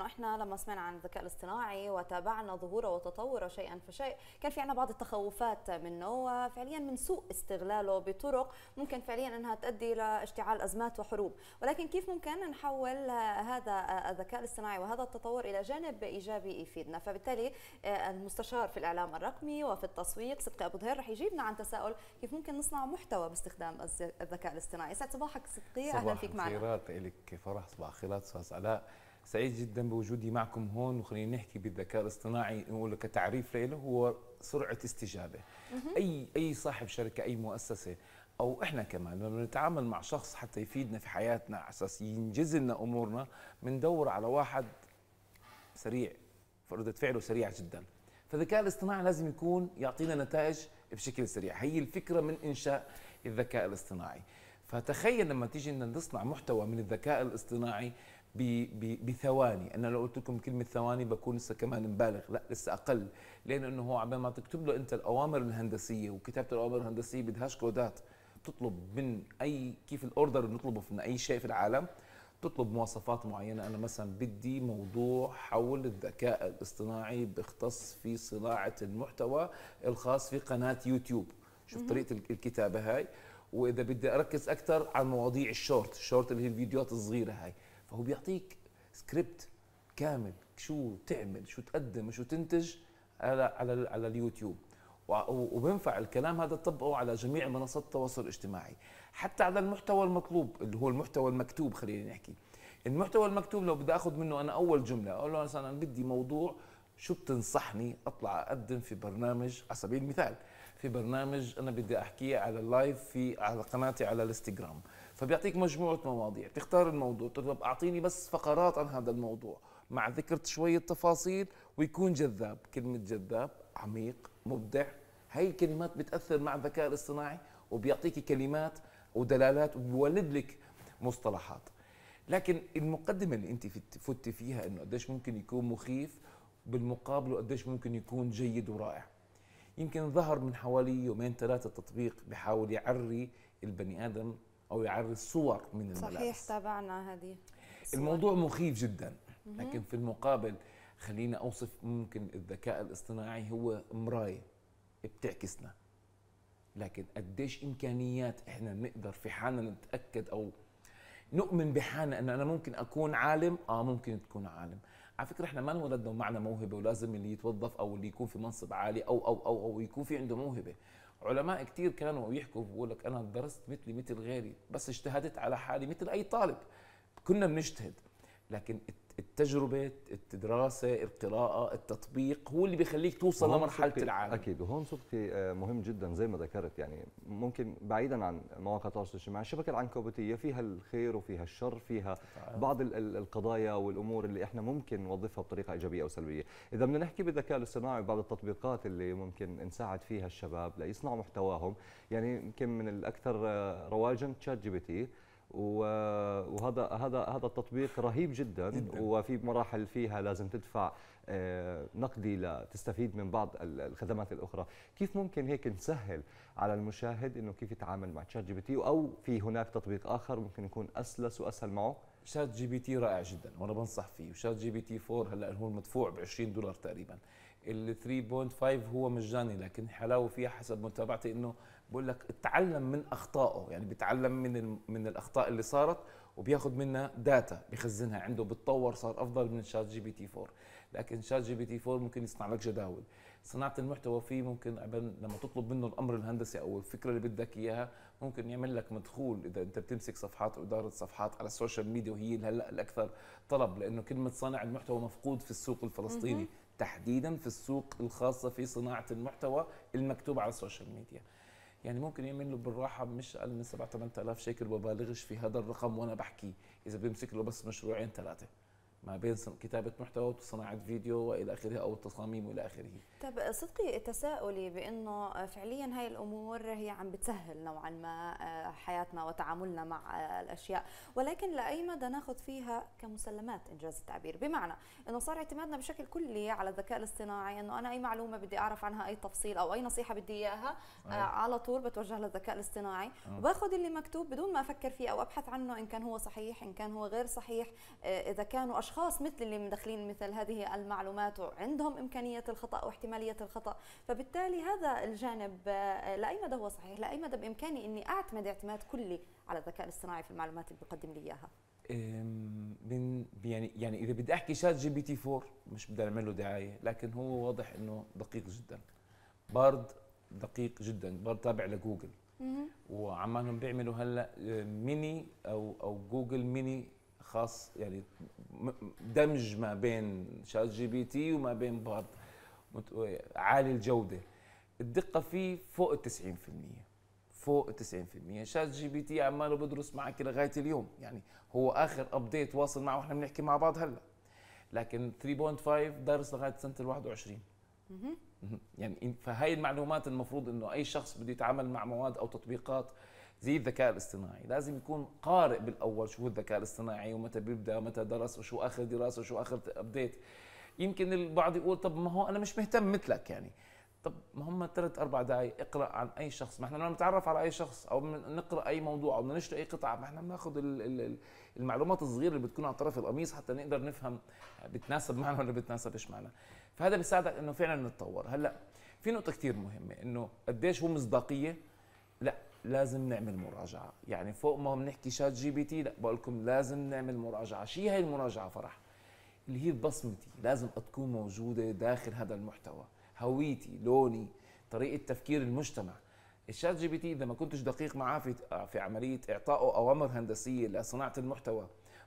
احنا لما سمعنا عن الذكاء الاصطناعي وتابعنا ظهوره وتطوره شيئا فشيء كان في عنا بعض التخوفات منه وفعليا من سوء استغلاله بطرق ممكن فعليا انها تؤدي الى اشتعال ازمات وحروب ولكن كيف ممكن نحول هذا الذكاء الاصطناعي وهذا التطور الى جانب ايجابي يفيدنا فبالتالي آه، المستشار في الاعلام الرقمي وفي التسويق صدق ابو ظهير رح يجيبنا عن تساؤل كيف ممكن نصنع محتوى باستخدام الذكاء الاصطناعي سعد صباحك صدقي اهلا فيك معنا صباح الخيرات لك فرح صباح الخيرات استاذ سعيد جدا بوجودي معكم هون وخلينا نحكي بالذكاء الاصطناعي نقول كتعريف له هو سرعه استجابه اي اي صاحب شركه اي مؤسسه او احنا كمان لما نتعامل مع شخص حتى يفيدنا في حياتنا على اساس ينجز لنا امورنا بندور على واحد سريع فردة فعله سريعه جدا فالذكاء الاصطناعي لازم يكون يعطينا نتائج بشكل سريع هي الفكره من انشاء الذكاء الاصطناعي فتخيل لما تيجي بدنا نصنع محتوى من الذكاء الاصطناعي بثواني انا لو قلت لكم كلمه ثواني بكون لسه كمان مبالغ لا لسه اقل لان انه هو عبال ما تكتب له انت الاوامر الهندسيه وكتابه الاوامر الهندسيه بدهاش كودات بتطلب من اي كيف الاوردر اللي بنطلبه من اي شيء في العالم تطلب مواصفات معينه انا مثلا بدي موضوع حول الذكاء الاصطناعي بيختص في صناعه المحتوى الخاص في قناه يوتيوب شوف طريقه الكتابه هاي واذا بدي اركز اكثر على مواضيع الشورت الشورت اللي هي الفيديوهات الصغيره هاي فهو بيعطيك سكريبت كامل شو تعمل شو تقدم شو تنتج على على على اليوتيوب وبينفع الكلام هذا تطبقه على جميع منصات التواصل الاجتماعي حتى على المحتوى المطلوب اللي هو المحتوى المكتوب خلينا نحكي المحتوى المكتوب لو بدي اخذ منه انا اول جمله اقول له مثلا بدي موضوع شو بتنصحني اطلع اقدم في برنامج على سبيل المثال في برنامج انا بدي احكيه على اللايف في على قناتي على الانستغرام فبيعطيك مجموعه مواضيع تختار الموضوع طب اعطيني بس فقرات عن هذا الموضوع مع ذكر شويه تفاصيل ويكون جذاب كلمه جذاب عميق مبدع هاي الكلمات بتاثر مع الذكاء الاصطناعي وبيعطيك كلمات ودلالات وبيولد لك مصطلحات لكن المقدمه اللي انت فت فيها انه قديش ممكن يكون مخيف بالمقابل وقديش ممكن يكون جيد ورائع يمكن ظهر من حوالي يومين ثلاثة تطبيق بحاول يعري البني آدم او يعرض صور من الملابس صحيح تابعنا هذه الموضوع مخيف جدا لكن في المقابل خلينا اوصف ممكن الذكاء الاصطناعي هو مرايه بتعكسنا لكن قديش امكانيات احنا بنقدر في حالنا نتاكد او نؤمن بحالنا ان انا ممكن اكون عالم اه ممكن تكون عالم على فكره احنا ما انولدنا ومعنا موهبه ولازم اللي يتوظف او اللي يكون في منصب عالي او او او او يكون في عنده موهبه علماء كثير كانوا يحكوا بيقول لك انا درست مثلي مثل غيري بس اجتهدت على حالي مثل اي طالب كنا بنجتهد لكن التجربه الدراسه القراءه التطبيق هو اللي بيخليك توصل لمرحله العالم اكيد وهون صدقي آه، مهم جدا زي ما ذكرت يعني ممكن بعيدا عن مواقع التواصل الاجتماعي الشبكه العنكبوتيه فيها الخير وفيها الشر فيها بعض القضايا والامور اللي احنا ممكن نوظفها بطريقه ايجابيه او سلبيه اذا بدنا نحكي بالذكاء الاصطناعي وبعض التطبيقات اللي ممكن نساعد فيها الشباب ليصنعوا محتواهم يعني يمكن من الاكثر آه، رواجا تشات جي بي تي وهذا هذا هذا التطبيق رهيب جدا, وفي مراحل فيها لازم تدفع آه، نقدي لتستفيد من بعض الخدمات الاخرى، كيف ممكن هيك نسهل على المشاهد انه كيف يتعامل مع تشات جي بي تي او في هناك تطبيق اخر ممكن يكون اسلس واسهل معه؟ شات جي بي تي رائع جدا وانا بنصح فيه وشات جي بي تي 4 هلا هو المدفوع ب 20 دولار تقريبا ال 3.5 هو مجاني لكن حلاوه فيها حسب متابعتي انه بقول لك اتعلم من اخطائه يعني بيتعلم من من الاخطاء اللي صارت وبياخذ منها داتا بخزنها عنده بتطور صار افضل من شات جي بي تي 4 لكن شات جي بي تي 4 ممكن يصنع لك جداول صناعه المحتوى فيه ممكن لما تطلب منه الامر الهندسي او الفكره اللي بدك اياها ممكن يعمل لك مدخول اذا انت بتمسك صفحات واداره صفحات على السوشيال ميديا وهي هلا الاكثر طلب لانه كلمه صانع المحتوى مفقود في السوق الفلسطيني تحديدا في السوق الخاصه في صناعه المحتوى المكتوب على السوشيال ميديا يعني ممكن يعمل له بالراحه مش اقل من 7 آلاف شيكل ببالغش في هذا الرقم وانا بحكي اذا بيمسك له بس مشروعين ثلاثه ما بين كتابة محتوى وصناعة فيديو وإلى آخره أو التصاميم وإلى آخره طب صدقي تساؤلي بأنه فعليا هاي الأمور هي عم بتسهل نوعا ما آه، حياتنا وتعاملنا مع آه، الأشياء ولكن لأي مدى ناخذ فيها كمسلمات إنجاز التعبير بمعنى أنه صار اعتمادنا بشكل كلي على الذكاء الاصطناعي أنه أنا أي معلومة بدي أعرف عنها أي تفصيل أو أي نصيحة بدي إياها آه. على طول بتوجه للذكاء الاصطناعي آه. وباخذ اللي مكتوب بدون ما أفكر فيه أو أبحث عنه إن كان هو صحيح إن كان هو غير صحيح آه، إذا كانوا أشخاص أشخاص مثل اللي مدخلين مثل هذه المعلومات وعندهم إمكانية الخطأ واحتمالية الخطأ فبالتالي هذا الجانب آه، لأي مدى هو صحيح لأي مدى بإمكاني أني أعتمد اعتماد كلي على الذكاء الاصطناعي في المعلومات اللي بيقدم لي إياها من يعني يعني اذا بدي احكي شات جي بي تي 4 مش بدي اعمل له دعايه لكن هو واضح انه دقيق جدا بارد دقيق جدا بارد تابع لجوجل وعمالهم بيعملوا هلا آه، ميني او او جوجل ميني خاص يعني دمج ما بين شات جي بي تي وما بين بارد عالي الجوده الدقه فيه فوق ال 90% فوق ال 90% شات جي بي تي عماله بدرس معك لغايه اليوم يعني هو اخر ابديت واصل معه واحنا بنحكي مع بعض هلا لكن 3.5 درس لغايه سنه ال 21 يعني فهي المعلومات المفروض انه اي شخص بده يتعامل مع مواد او تطبيقات زي الذكاء الاصطناعي لازم يكون قارئ بالاول شو هو الذكاء الاصطناعي ومتى بيبدا ومتى درس وشو اخر دراسه وشو اخر ابديت يمكن البعض يقول طب ما هو انا مش مهتم مثلك يعني طب ما هم ثلاث اربع دقائق اقرا عن اي شخص ما احنا لما نتعرف على اي شخص او نقرا اي موضوع او نشتري اي قطعه ما احنا بناخذ المعلومات الصغيره اللي بتكون على طرف القميص حتى نقدر نفهم بتناسب معنا ولا بتناسبش معنا فهذا بيساعدك انه فعلا نتطور هلا في نقطه كثير مهمه انه قديش هو مصداقيه لا لازم نعمل مراجعه يعني فوق ما بنحكي شات جي بي تي لا بقول لكم لازم نعمل مراجعه شي هي المراجعه فرح اللي هي بصمتي لازم تكون موجوده داخل هذا المحتوى هويتي لوني طريقه تفكير المجتمع الشات جي بي تي اذا ما كنتش دقيق معاه في في عمليه اعطائه اوامر هندسيه لصناعه المحتوى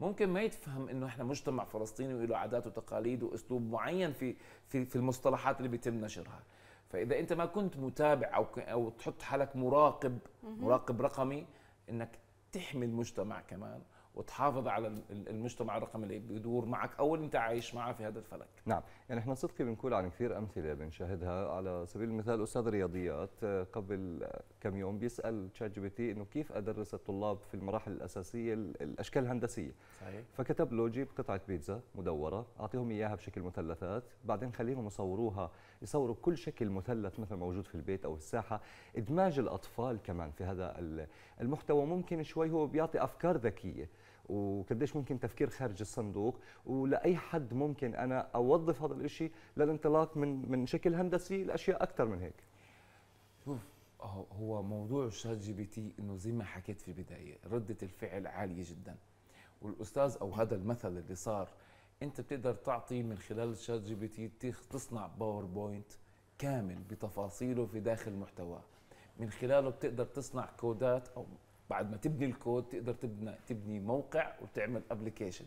ممكن ما يتفهم انه احنا مجتمع فلسطيني وله عادات وتقاليد واسلوب معين في في في المصطلحات اللي بيتم نشرها فاذا انت ما كنت متابع او او تحط حالك مراقب مراقب رقمي انك تحمي المجتمع كمان وتحافظ على المجتمع الرقمي اللي بيدور معك او اللي انت عايش معه في هذا الفلك. نعم، يعني احنا صدقي بنقول عن كثير امثله بنشاهدها على سبيل المثال استاذ رياضيات آه، قبل كم يوم بيسال تشات جي بي تي انه كيف ادرس الطلاب في المراحل الاساسيه الاشكال الهندسيه. صحيح. فكتب له جيب قطعه بيتزا مدوره، اعطيهم اياها بشكل مثلثات، بعدين خليهم يصوروها يصوروا كل شكل مثلث مثل موجود في البيت او الساحه ادماج الاطفال كمان في هذا المحتوى ممكن شوي هو بيعطي افكار ذكيه وقديش ممكن تفكير خارج الصندوق ولاي حد ممكن انا اوظف هذا الشيء للانطلاق من من شكل هندسي لاشياء اكثر من هيك شوف هو موضوع الشات جي بي تي انه زي ما حكيت في البدايه رده الفعل عاليه جدا والاستاذ او هذا المثل اللي صار انت بتقدر تعطي من خلال شات جي بي تي تصنع باوربوينت كامل بتفاصيله في داخل محتواه من خلاله بتقدر تصنع كودات او بعد ما تبني الكود تقدر تبني تبني موقع وتعمل ابلكيشن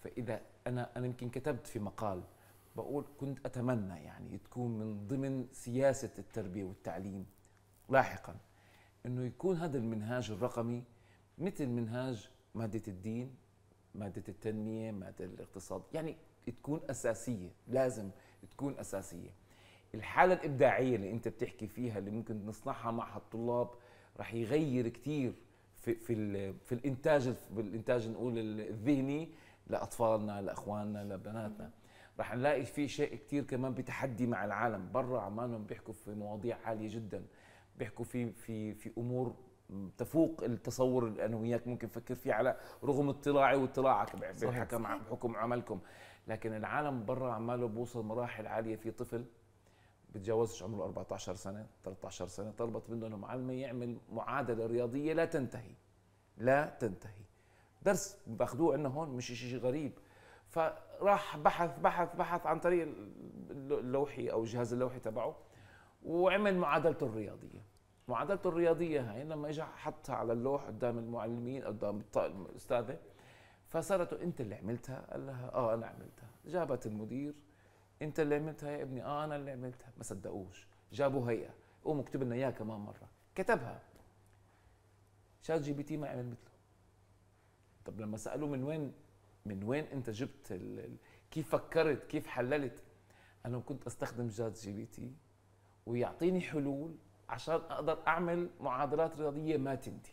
فاذا انا انا يمكن كتبت في مقال بقول كنت اتمنى يعني تكون من ضمن سياسه التربيه والتعليم لاحقا انه يكون هذا المنهاج الرقمي مثل منهاج ماده الدين ماده التنميه ماده الاقتصاد يعني تكون اساسيه لازم تكون اساسيه الحاله الابداعيه اللي انت بتحكي فيها اللي ممكن نصنعها مع الطلاب رح يغير كثير في في في الانتاج بالانتاج نقول الذهني لاطفالنا لاخواننا لبناتنا رح نلاقي في شيء كثير كمان بتحدي مع العالم برا عمانهم بيحكوا في مواضيع عاليه جدا بيحكوا في في في امور تفوق التصور اللي انا وياك ممكن نفكر فيه على رغم اطلاعي واطلاعك يعني بحكم بحكم عملكم لكن العالم برا عماله بوصل مراحل عاليه في طفل بتجاوزش عمره 14 سنه 13 سنه طلبت منه المعلمه يعمل معادله رياضيه لا تنتهي لا تنتهي درس باخذوه عندنا هون مش شيء غريب فراح بحث بحث بحث عن طريق اللوحي او الجهاز اللوحي تبعه وعمل معادلته الرياضيه معادلته الرياضيه هاي لما اجى حطها على اللوح قدام المعلمين قدام الاستاذه فصارت انت اللي عملتها قال لها اه انا عملتها جابت المدير انت اللي عملتها يا ابني اه انا اللي عملتها ما صدقوش جابوا هيئه قوموا اكتب لنا اياها كمان مره كتبها شات جي بي تي ما عمل مثله طب لما سالوه من وين من وين انت جبت كيف فكرت كيف حللت انا كنت استخدم شات جي بي تي ويعطيني حلول عشان اقدر اعمل معادلات رياضيه ما تنتهي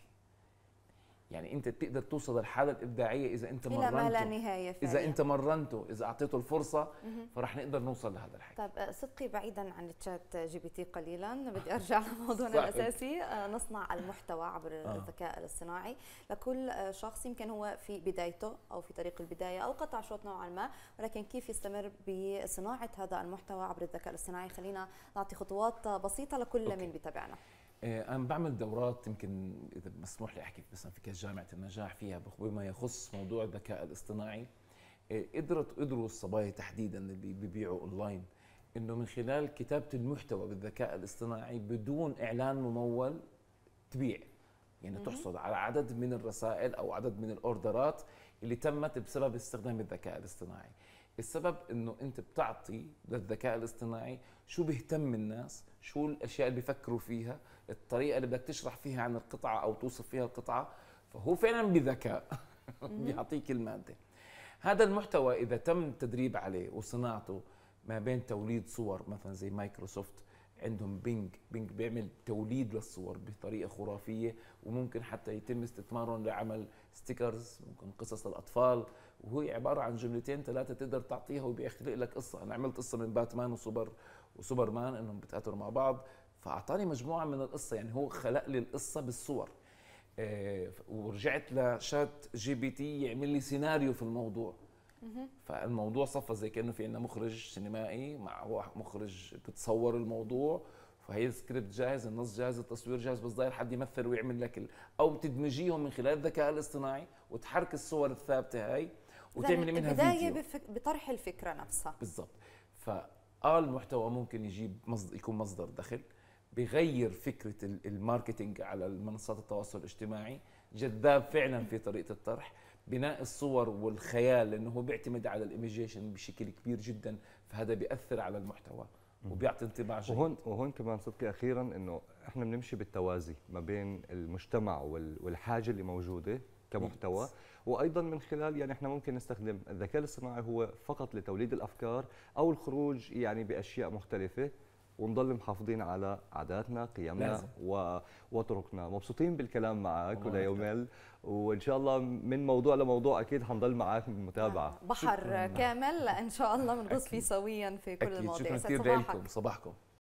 يعني انت بتقدر توصل للحاله الابداعيه اذا انت مرنته ما لا نهايه اذا انت مرنته اذا اعطيته الفرصه فرح نقدر نوصل لهذا الحكي طيب آه، صدقي بعيدا عن التشات جي بي تي قليلا بدي ارجع لموضوعنا الاساسي آه، نصنع المحتوى عبر آه. الذكاء الاصطناعي لكل آه، شخص يمكن هو في بدايته او في طريق البدايه او قطع شوط نوعا ما ولكن كيف يستمر بصناعه هذا المحتوى عبر الذكاء الاصطناعي خلينا نعطي خطوات بسيطه لكل أوكي. من بيتابعنا آه، انا بعمل دورات يمكن اذا مسموح لي احكي مثلا في جامعه النجاح فيها بما يخص موضوع الذكاء الاصطناعي آه، قدرت قدروا الصبايا تحديدا اللي بيبيعوا اونلاين انه من خلال كتابه المحتوى بالذكاء الاصطناعي بدون اعلان ممول تبيع يعني تحصل على عدد من الرسائل او عدد من الاوردرات اللي تمت بسبب استخدام الذكاء الاصطناعي السبب انه انت بتعطي للذكاء الاصطناعي شو بيهتم الناس شو الاشياء اللي بيفكروا فيها الطريقه اللي بدك تشرح فيها عن القطعه او توصف فيها القطعه فهو فعلا بذكاء بيعطيك الماده هذا المحتوى اذا تم التدريب عليه وصناعته ما بين توليد صور مثلا زي مايكروسوفت عندهم بينج بينج بيعمل توليد للصور بطريقه خرافيه وممكن حتى يتم استثمارهم لعمل ستيكرز ممكن قصص للاطفال وهو عباره عن جملتين ثلاثه تقدر تعطيها وبيخلق لك قصه انا عملت قصه من باتمان وسوبر وسوبرمان انهم بتقاتلوا مع بعض فاعطاني مجموعه من القصه يعني هو خلق لي القصه بالصور آه، ورجعت لشات جي بي تي يعمل لي سيناريو في الموضوع فالموضوع صفى زي كانه في عندنا مخرج سينمائي مع مخرج بتصور الموضوع فهي السكريبت جاهز النص جاهز التصوير جاهز بس ضايل حد يمثل ويعمل لك او بتدمجيهم من خلال الذكاء الاصطناعي وتحرك الصور الثابته هاي وتعملي منها البداية فيديو بفك... بطرح الفكره نفسها بالضبط فآه المحتوى ممكن يجيب مصدر يكون مصدر دخل بغير فكره الماركتينج على منصات التواصل الاجتماعي جذاب فعلا في طريقه الطرح بناء الصور والخيال لانه هو بيعتمد على الايميجيشن بشكل كبير جدا فهذا بياثر على المحتوى وبيعطي انطباع جيد وهون وهون كمان صدقي اخيرا انه احنا بنمشي بالتوازي ما بين المجتمع والحاجه اللي موجوده كمحتوى وايضا من خلال يعني احنا ممكن نستخدم الذكاء الاصطناعي هو فقط لتوليد الافكار او الخروج يعني باشياء مختلفه ونضل محافظين على عاداتنا قيمنا و... وطرقنا مبسوطين بالكلام معك ولا يومل وان شاء الله من موضوع لموضوع اكيد حنضل معك متابعه آه، بحر كامل ان شاء الله بنغوص فيه سويا في كل أكيد. المواضيع شكرا كثير صباحكم